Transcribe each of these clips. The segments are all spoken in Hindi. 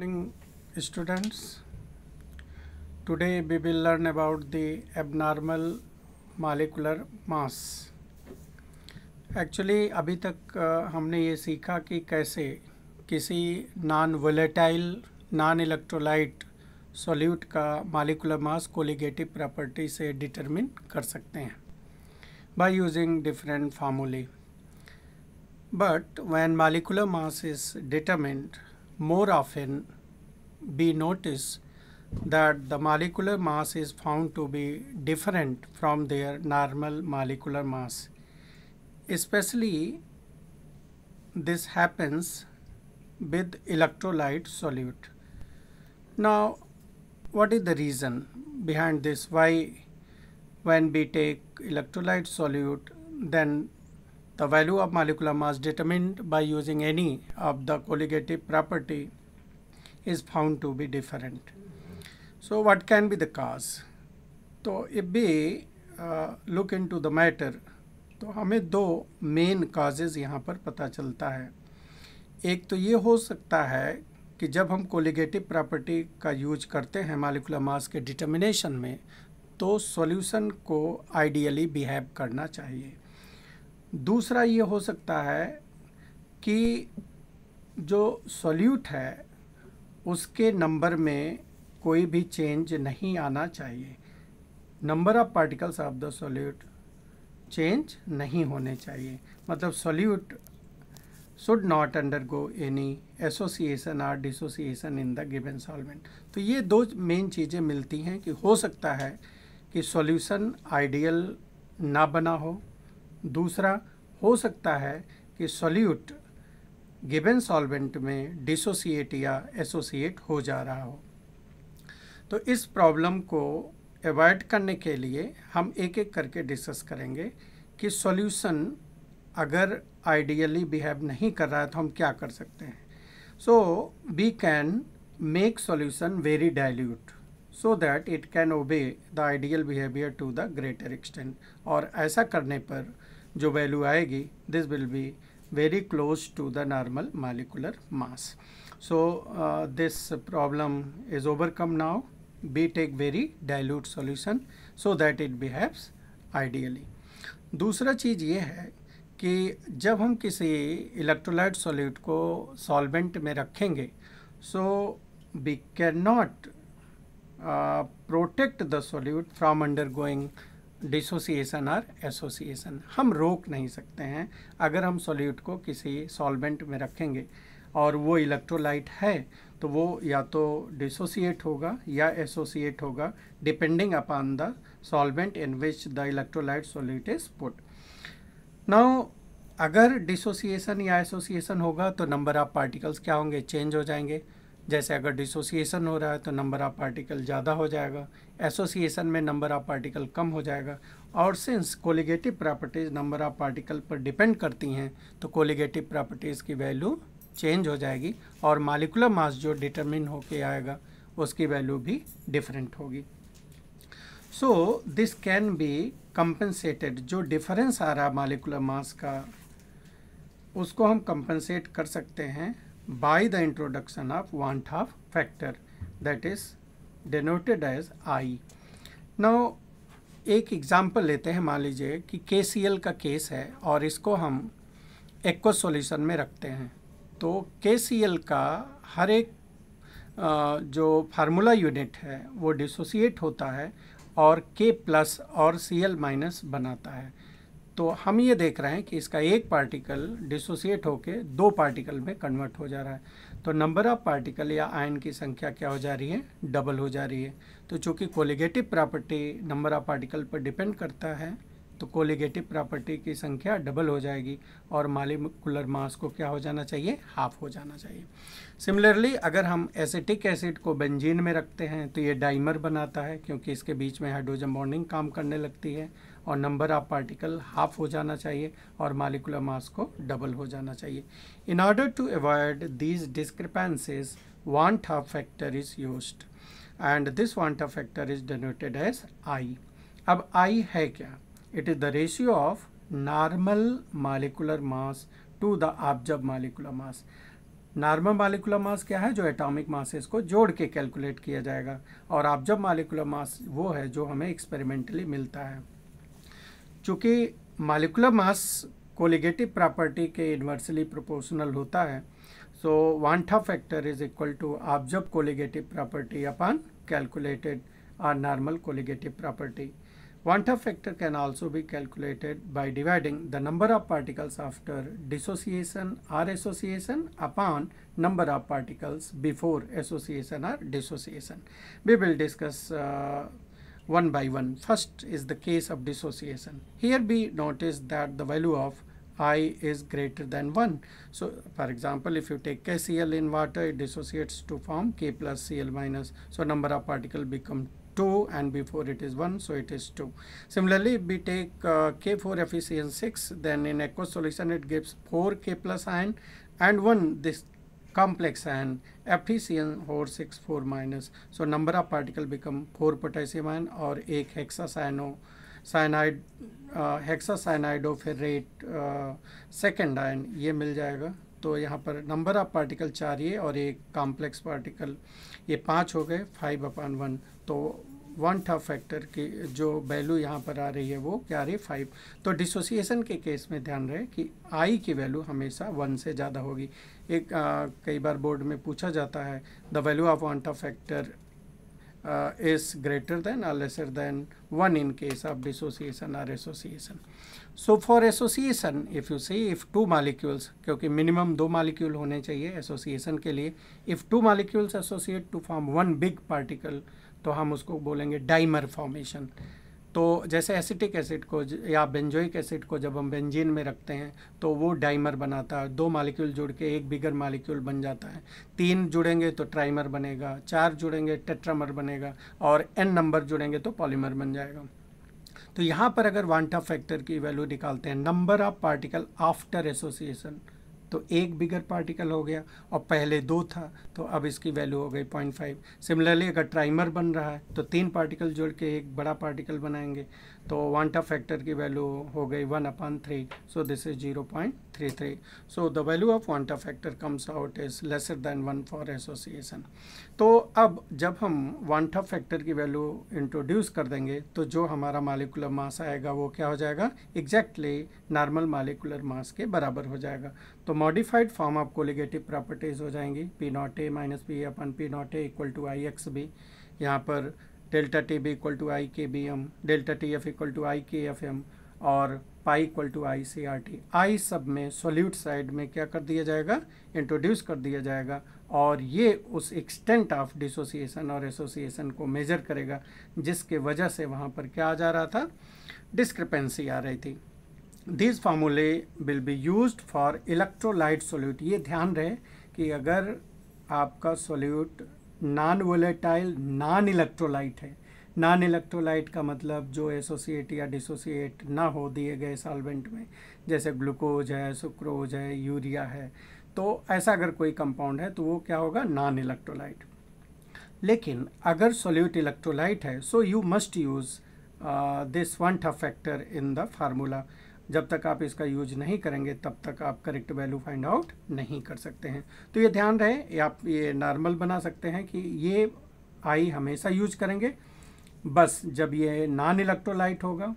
morning students today we will learn about the abnormal molecular mass actually अभी तक हमने ये सीखा कि कैसे किसी non volatile non electrolyte solute का मालिकुलर मास कोलिगेटिव प्रॉपर्टी से डिटरमिन कर सकते हैं by using different formulae. But when molecular mass is determined, more often we notice that the molecular mass is found to be different from their normal molecular mass. Especially this happens with electrolyte solute. Now what is the reason behind this? Why when we take electrolyte solute then The value of molecular mass determined by using any of the colligative property is found to be different. So what can be the cause? so if we uh, look into the matter, तो हमें दो मेन काजेज़ यहाँ पर पता चलता है एक तो ये हो सकता है कि जब हम कोलिगेटिव प्रॉपर्टी का यूज करते हैं मालिकुलर मास के डिटर्मिनेशन में तो सॉल्यूशन को आइडियली बिहेव करना चाहिए दूसरा ये हो सकता है कि जो सॉल्यूट है उसके नंबर में कोई भी चेंज नहीं आना चाहिए number of particles of the solute change नहीं होने चाहिए मतलब solute should not undergo any association or dissociation in the given solvent तो ये दो मेन चीज़ें मिलती हैं कि हो सकता है कि सॉल्यूशन आइडियल ना बना हो दूसरा हो सकता है कि सॉल्यूट गिबन सॉल्वेंट में डिसोसिएट या एसोसिएट हो जा रहा हो तो इस प्रॉब्लम को अवॉइड करने के लिए हम एक एक करके डिस्कस करेंगे कि सॉल्यूशन अगर आइडियली बिहेव नहीं कर रहा है तो हम क्या कर सकते हैं so we can make solution very dilute so that it can obey the ideal behaviour to the greater extent और ऐसा करने पर जो वैल्यू आएगी this will be very close to the normal molecular mass. So uh, this problem is overcome now. B take very dilute solution so that it behaves ideally. दूसरा चीज़ ये है कि जब हम किसी इलेक्ट्रोलाइट सॉल्यूट को सॉल्वेंट में रखेंगे so we can not protect uh, the the from from undergoing dissociation और एसोसिएशन हम रोक नहीं सकते हैं अगर हम सॉल्यूट को किसी सॉल्वेंट में रखेंगे और वो इलेक्ट्रोलाइट है तो वो या तो डिसोसिएट होगा या एसोसिएट होगा depending upon the solvent in which the electrolyte solute is put now अगर डिसोसिएशन या एसोसिएशन होगा तो नंबर ऑफ पार्टिकल्स क्या होंगे चेंज हो जाएंगे जैसे अगर डिसोसिएशन हो रहा है तो नंबर ऑफ पार्टिकल ज़्यादा हो जाएगा एसोसिएशन में नंबर ऑफ पार्टिकल कम हो जाएगा और since colligative properties number of particle पर डिपेंड करती हैं तो कोलिगेटिव प्रॉपर्टीज़ की वैल्यू चेंज हो जाएगी और मालिकुलर मास जो डिटरमिन होके आएगा उसकी वैल्यू भी डिफरेंट होगी so this can be compensated जो डिफरेंस आ रहा मालिकुलर मास का उसको हम कंपनसेट कर सकते हैं by the introduction of one half factor that is denoted as I. Now एक एग्जाम्पल लेते हैं मान लीजिए कि के का केस है और इसको हम एक्व सोल्यूशन में रखते हैं तो के का हर एक जो फार्मूला यूनिट है वो डिसोसिएट होता है और के प्लस और सी एल माइनस बनाता है तो हम ये देख रहे हैं कि इसका एक पार्टिकल डिसोसिएट होकर दो पार्टिकल में कन्वर्ट हो जा रहा है तो नंबर ऑफ पार्टिकल या आयन की संख्या क्या हो जा रही है डबल हो जा रही है तो चूँकि colligative property number of particle पर डिपेंड करता है तो कोलिगेटिव प्रॉपर्टी की संख्या डबल हो जाएगी और मालिकुलर मास को क्या हो जाना चाहिए हाफ हो जाना चाहिए सिमिलरली अगर हम एसिटिक एसिड को बेंजीन में रखते हैं तो ये डाइमर बनाता है क्योंकि इसके बीच में हाइड्रोजन बॉन्डिंग काम करने लगती है और नंबर ऑफ पार्टिकल हाफ हो जाना चाहिए और मालिकुलर मास को डबल हो जाना चाहिए in order to avoid these discrepancies want half factor is use and this want half factor is denoted as I अब आई है क्या it is the ratio of normal molecular mass to the absorb molecular mass normal molecular mass क्या है जो एटॉमिक मासेस को जोड़ के कैलकुलेट किया जाएगा और ऑब्जर्व मालिकुलर मास वो है जो हमें एक्सपेरिमेंटली मिलता है चूँकि मालिकुलर मास कोलिगेटिव प्रॉपर्टी के इन्वर्सली प्रोपोर्शनल होता है so Van't Hoff factor is equal to observe colligative property upon calculated or normal colligative property Van't Hoff factor can also be calculated by dividing the number of particles after dissociation or association upon number of particles before association or dissociation we will discuss one by one. First is the case of dissociation. Here we notice that the value of I is greater than 1. So, for example, if you take KCl in water, it dissociates to form K plus Cl minus. So, number of particle become 2 and before it is 1, so it is 2. Similarly, if we take uh, K4FeCN6, then in aqueous solution it gives 4 K plus ion and 1. This complex and efficient ion FeCN464 minus. So number of particle become 4 potassium ion or 1 hexacyano cyanide uh, hexacyanide of cyanide uh, second ion. ये मिल जाएगा तो यहाँ पर नंबर ऑफ पार्टिकल चार ये और एक कॉम्प्लेक्स पार्टिकल ये पांच हो गए फाइव अपॉन वन तो वन टफ फैक्टर की जो वैल्यू यहाँ पर आ रही है वो क्या रही फाइव तो डिसोसिएशन के केस में ध्यान रहे कि आई की वैल्यू हमेशा वन से ज़्यादा होगी एक आ, कई बार बोर्ड में पूछा जाता है the value of Van't Hoff factor is greater than or lesser than one in case of dissociation or association so for association if you see if two molecules क्योंकि मिनिमम दो मालिक्यूल होने चाहिए एसोसिएशन के लिए if two molecules associate to form one big particle तो हम उसको बोलेंगे डाइमर फॉर्मेशन तो जैसे एसिटिक एसिड को या बेंजोइक एसिड को जब हम बेंजीन में रखते हैं तो वो डाइमर बनाता है दो मालिक्यूल जुड़ के एक बिगर मालिक्यूल बन जाता है तीन जुड़ेंगे तो ट्राइमर बनेगा चार जुड़ेंगे टेट्रामर बनेगा और एन नंबर जुड़ेंगे तो पॉलीमर बन जाएगा तो यहाँ पर अगर वांटा फैक्टर की वैल्यू निकालते हैं number of particle after association तो एक बिगर पार्टिकल हो गया और पहले दो था तो अब इसकी वैल्यू हो गई पॉइंट फाइव सिमिलरली अगर ट्राइमर बन रहा है तो तीन पार्टिकल जोड़ के एक बड़ा पार्टिकल बनाएंगे तो वांटा फैक्टर की वैल्यू हो गई one upon three so this is zero point three three so the value of Van't Hoff factor comes out is lesser than one for association तो अब जब हम वांटा फैक्टर की वैल्यू इंट्रोड्यूस कर देंगे तो जो हमारा मालिकुलर मास आएगा वो क्या हो जाएगा एग्जैक्टली नॉर्मल मालिकुलर मास के बराबर हो जाएगा तो modified form of colligative properties हो जाएंगी P naught A minus P upon P naught A equal to i x B यहाँ पर delta T B equal to i K B m delta T F equal to i K F m और pi equal to i C R T i सब में सोल्यूट साइड में क्या कर दिया जाएगा इंट्रोड्यूस कर दिया जाएगा और ये उस एक्सटेंट ऑफ डिसोसिएशन और एसोसिएशन को मेजर करेगा जिसके वजह से वहाँ पर क्या आ जा रहा था डिस्क्रिपेंसी आ रही थी this formulae will be use for electrolyte solute ये ध्यान रहे कि अगर आपका solute non volatile non electrolyte है नॉन इलेक्ट्रोलाइट का मतलब जो एसोसिएट या डिसोसिएट ना हो दिए गए सॉल्वेंट में जैसे ग्लूकोज है सुक्रोज है यूरिया है तो ऐसा अगर कोई कंपाउंड है तो वो क्या होगा नॉन इलेक्ट्रोलाइट लेकिन अगर सोल्यूट इलेक्ट्रोलाइट है so you must use this Van't Hoff factor in the formula जब तक आप इसका यूज नहीं करेंगे तब तक आप करेक्ट वैल्यू फाइंड आउट नहीं कर सकते हैं तो ये ध्यान रहे आप ये नॉर्मल बना सकते हैं कि ये आई हमेशा यूज करेंगे बस जब ये नॉन इलेक्ट्रोलाइट होगा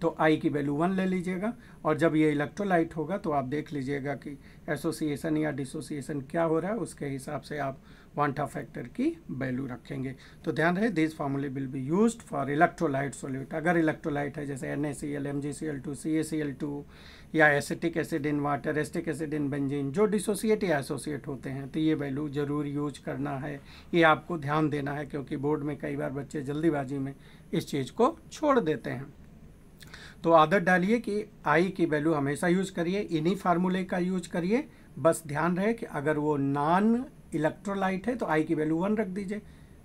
तो आई की वैल्यू वन ले लीजिएगा और जब ये इलेक्ट्रोलाइट होगा तो आप देख लीजिएगा कि एसोसिएशन या डिसोसिएशन क्या हो रहा है उसके हिसाब से आप वांटा फैक्टर की वैल्यू रखेंगे तो ध्यान रहे this formulae will be used for electrolyte solute अगर इलेक्ट्रोलाइट है जैसे N A C L M G C L two C A C L two या acetic acid in water acetic acid in benzene जो डिसोसिएट या एसोसिएट होते हैं तो ये वैल्यू ज़रूर यूज करना है ये आपको ध्यान देना है क्योंकि बोर्ड में कई बार बच्चे जल्दीबाजी में इस चीज़ को छोड़ देते हैं तो आदत डालिए कि आई की वैल्यू हमेशा यूज़ करिए इन्हीं फार्मूले का यूज़ करिए बस ध्यान रहे कि अगर वो नॉन इलेक्ट्रोलाइट है तो आई की वैल्यू वन रख दीजिए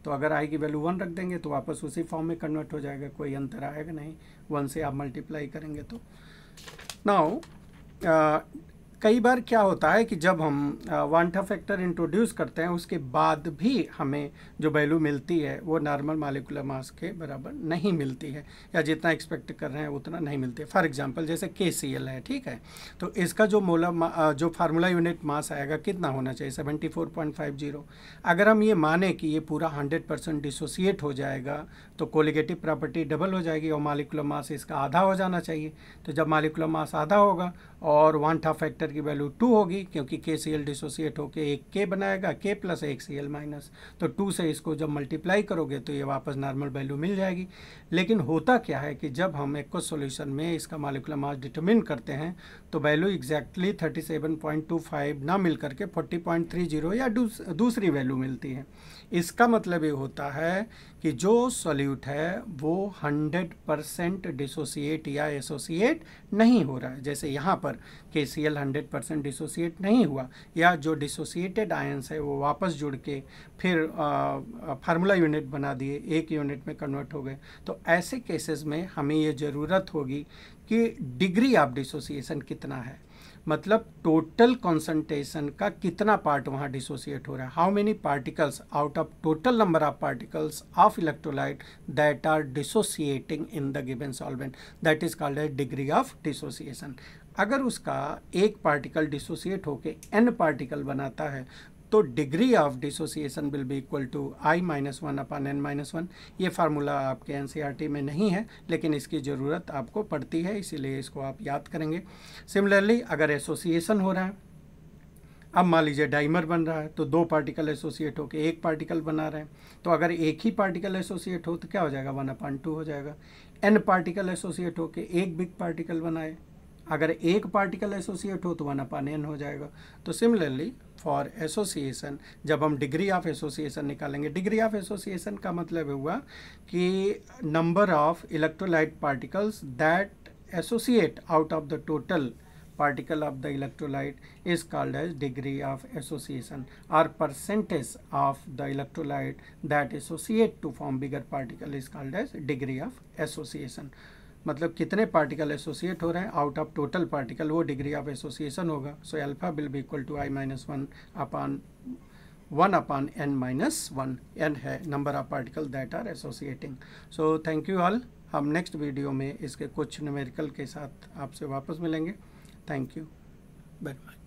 तो अगर आई की वैल्यू वन रख देंगे तो वापस उसी फॉर्म में कन्वर्ट हो जाएगा कोई अंतर आएगा नहीं वन से आप मल्टीप्लाई करेंगे तो नाउ कई बार क्या होता है कि जब हम वांटा फैक्टर इंट्रोड्यूस करते हैं उसके बाद भी हमें जो वैल्यू मिलती है वो नॉर्मल मालिकुलर मास के बराबर नहीं मिलती है या जितना एक्सपेक्ट कर रहे हैं उतना नहीं मिलती है फॉर एग्जांपल जैसे के है ठीक है तो इसका जो मोला जो फार्मूला यूनिट मास आएगा कितना होना चाहिए seventy four point five zero अगर हम ये माने कि ये पूरा हंड्रेड परसेंट डिसोसिएट हो जाएगा तो कोलिगेटिव प्रॉपर्टी डबल हो जाएगी और मालिकुलर मास इसका आधा हो जाना चाहिए तो जब मालिकुलर मास आधा होगा और वांठा फैक्टर की वैल्यू टू होगी क्योंकि के सी एल डिसोसिएट होकर एक के बनाएगा के प्लस एक सी एल माइनस तो टू से इसको जब मल्टीप्लाई करोगे तो ये वापस नॉर्मल वैल्यू मिल जाएगी लेकिन होता क्या है कि जब हम एक सोल्यूशन में इसका मालिकुलर मास डिटर्मिन करते हैं तो वैल्यू एग्जैक्टली थर्टी ना मिल करके फोर्टी या दूसरी वैल्यू मिलती है इसका मतलब ये होता है कि जो सॉल्यूट है वो 100 परसेंट डिसोसिएट या एसोसिएट नहीं हो रहा है जैसे यहाँ पर K C L hundred percent dissociate नहीं हुआ या जो डिसोसिएटेड आयंस है वो वापस जुड़ के फिर फार्मूला यूनिट बना दिए एक यूनिट में कन्वर्ट हो गए तो ऐसे केसेस में हमें ये ज़रूरत होगी कि डिग्री ऑफ डिसोसिएशन कितना है मतलब टोटल कॉन्सेंट्रेशन का कितना पार्ट वहाँ डिसोसिएट हो रहा है how many particles out of total number of particles of electrolyte that are dissociating in the given solvent that is called degree of dissociation अगर उसका एक पार्टिकल डिसोसिएट होकर एन पार्टिकल बनाता है तो degree of dissociation will be equal to i minus one upon n minus one ये फार्मूला आपके एन e में नहीं है लेकिन इसकी ज़रूरत आपको पड़ती है इसीलिए इसको आप याद करेंगे सिमिलरली अगर एसोसिएशन हो रहा है अब मान लीजिए डाइमर बन रहा है तो दो पार्टिकल एसोसिएट होकर एक पार्टिकल बना रहे हैं तो अगर एक ही पार्टिकल एसोसिएट हो तो क्या हो जाएगा वन अपॉन टू हो जाएगा एन पार्टिकल एसोसिएट होकर एक बिग पार्टिकल बनाए अगर एक पार्टिकल एसोसिएट हो तो वन अपान एन हो जाएगा तो सिमिलरली फॉर एसोसिएशन जब हम डिग्री ऑफ एसोसिएशन निकालेंगे डिग्री ऑफ एसोसिएशन का मतलब हुआ कि number of electrolyte particles that associate out of the total particle of the electrolyte is called as degree of association or percentage of the electrolyte that associate to form bigger particle is called as degree of association मतलब कितने पार्टिकल एसोसिएट हो रहे हैं आउट ऑफ टोटल पार्टिकल वो डिग्री ऑफ एसोसिएशन होगा so alpha will be equal to i minus one upon one upon n minus one n है number of particle that are associating so thank you all हम नेक्स्ट वीडियो में इसके कुछ न्यूमेरिकल के साथ आपसे वापस मिलेंगे थैंक यू वेरी मच